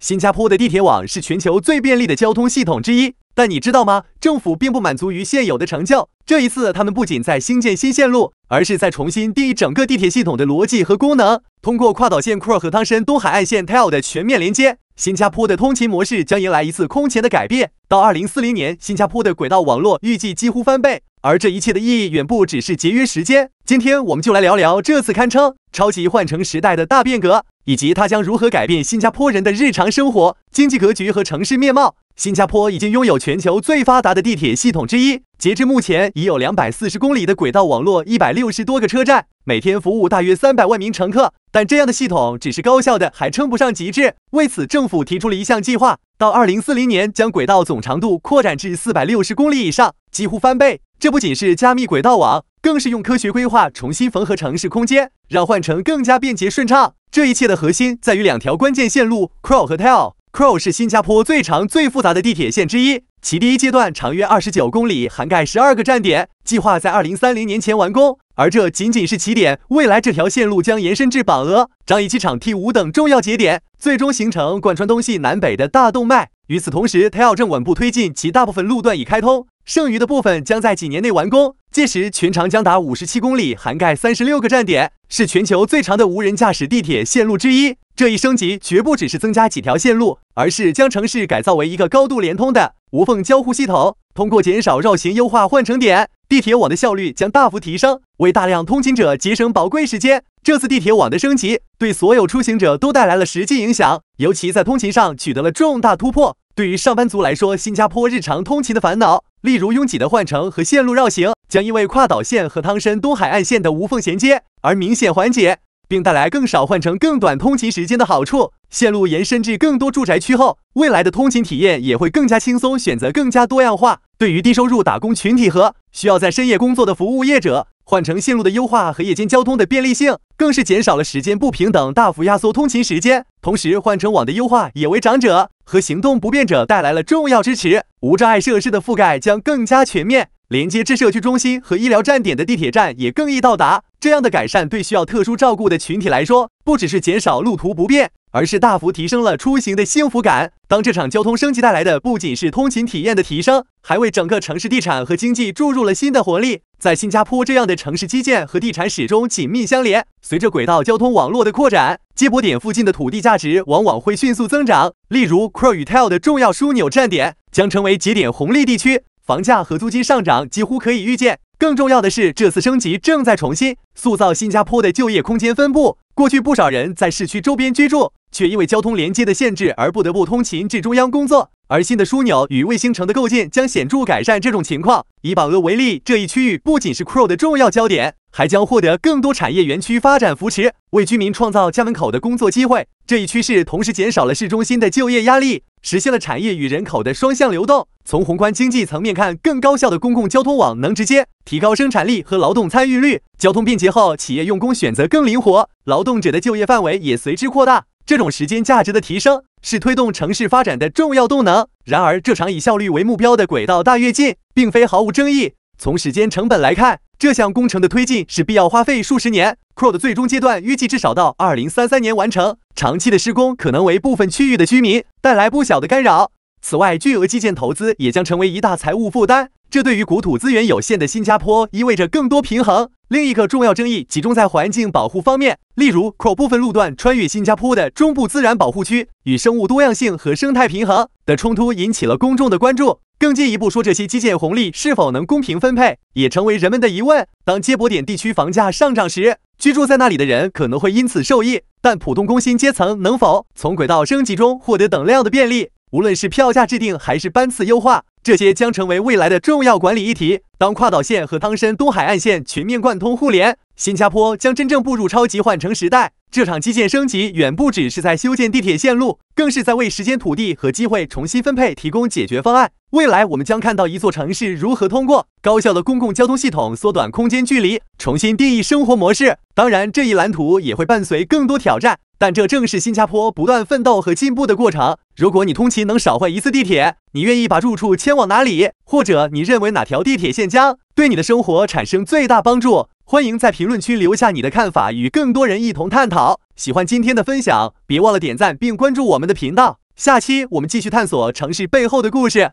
新加坡的地铁网是全球最便利的交通系统之一，但你知道吗？政府并不满足于现有的成就。这一次，他们不仅在兴建新线路，而是在重新定义整个地铁系统的逻辑和功能。通过跨岛线 Core 和汤申—东海岸线 Tile 的全面连接，新加坡的通勤模式将迎来一次空前的改变。到2040年，新加坡的轨道网络预计几乎翻倍，而这一切的意义远不只是节约时间。今天，我们就来聊聊这次堪称超级换乘时代的大变革。以及它将如何改变新加坡人的日常生活、经济格局和城市面貌？新加坡已经拥有全球最发达的地铁系统之一，截至目前已有两百四十公里的轨道网络，一百六十多个车站，每天服务大约三百万名乘客。但这样的系统只是高效的，还称不上极致。为此，政府提出了一项计划，到二零四零年将轨道总长度扩展至四百六十公里以上，几乎翻倍。这不仅是加密轨道网，更是用科学规划重新缝合城市空间，让换乘更加便捷顺畅。这一切的核心在于两条关键线路 c r o w 和 TEL。c r o w 是新加坡最长、最复杂的地铁线之一，其第一阶段长约二十九公里，涵盖十二个站点，计划在二零三零年前完工。而这仅仅是起点，未来这条线路将延伸至宝鹅、樟宜机场 T5 等重要节点，最终形成贯穿东西南北的大动脉。与此同时，TEL 正稳步推进，其大部分路段已开通。剩余的部分将在几年内完工，届时全长将达五十七公里，涵盖三十六个站点，是全球最长的无人驾驶地铁线路之一。这一升级绝不只是增加几条线路，而是将城市改造为一个高度连通的无缝交互系统。通过减少绕行、优化换乘点，地铁网的效率将大幅提升，为大量通勤者节省宝贵时间。这次地铁网的升级对所有出行者都带来了实际影响，尤其在通勤上取得了重大突破。对于上班族来说，新加坡日常通勤的烦恼。例如，拥挤的换乘和线路绕行将因为跨岛线和汤申东海岸线的无缝衔接而明显缓解。并带来更少换乘、更短通勤时间的好处。线路延伸至更多住宅区后，未来的通勤体验也会更加轻松，选择更加多样化。对于低收入打工群体和需要在深夜工作的服务业者，换乘线路的优化和夜间交通的便利性，更是减少了时间不平等，大幅压缩通勤时间。同时，换乘网的优化也为长者和行动不便者带来了重要支持，无障碍设施的覆盖将更加全面。连接至社区中心和医疗站点的地铁站也更易到达。这样的改善对需要特殊照顾的群体来说，不只是减少路途不便，而是大幅提升了出行的幸福感。当这场交通升级带来的不仅是通勤体验的提升，还为整个城市地产和经济注入了新的活力。在新加坡这样的城市，基建和地产始终紧密相连。随着轨道交通网络的扩展，接驳点附近的土地价值往往会迅速增长。例如，Croy 与 Tel 的重要枢纽站点将成为节点红利地区。房价和租金上涨几乎可以预见。更重要的是，这次升级正在重新塑造新加坡的就业空间分布。过去，不少人在市区周边居住，却因为交通连接的限制而不得不通勤至中央工作。而新的枢纽与卫星城的构建将显著改善这种情况。以宝鹅为例，这一区域不仅是 Crow 的重要焦点，还将获得更多产业园区发展扶持，为居民创造家门口的工作机会。这一趋势同时减少了市中心的就业压力。实现了产业与人口的双向流动。从宏观经济层面看，更高效的公共交通网能直接提高生产力和劳动参与率。交通便捷后，企业用工选择更灵活，劳动者的就业范围也随之扩大。这种时间价值的提升是推动城市发展的重要动能。然而，这场以效率为目标的轨道大跃进并非毫无争议。从时间成本来看，这项工程的推进是必要花费数十年 c r o 的最终阶段预计至少到二零三三年完成。长期的施工可能为部分区域的居民带来不小的干扰。此外，巨额基建投资也将成为一大财务负担。这对于国土资源有限的新加坡意味着更多平衡。另一个重要争议集中在环境保护方面，例如部分路段穿越新加坡的中部自然保护区，与生物多样性和生态平衡的冲突引起了公众的关注。更进一步说，这些基建红利是否能公平分配，也成为人们的疑问。当接驳点地区房价上涨时，居住在那里的人可能会因此受益，但普通工薪阶层能否从轨道升级中获得等量的便利？无论是票价制定还是班次优化，这些将成为未来的重要管理议题。当跨岛线和汤申东海岸线全面贯通互联，新加坡将真正步入超级换乘时代。这场基建升级远不止是在修建地铁线路，更是在为时间、土地和机会重新分配提供解决方案。未来，我们将看到一座城市如何通过高效的公共交通系统缩短空间距离，重新定义生活模式。当然，这一蓝图也会伴随更多挑战。但这正是新加坡不断奋斗和进步的过程。如果你通勤能少换一次地铁，你愿意把住处迁往哪里？或者你认为哪条地铁线将对你的生活产生最大帮助？欢迎在评论区留下你的看法，与更多人一同探讨。喜欢今天的分享，别忘了点赞并关注我们的频道。下期我们继续探索城市背后的故事。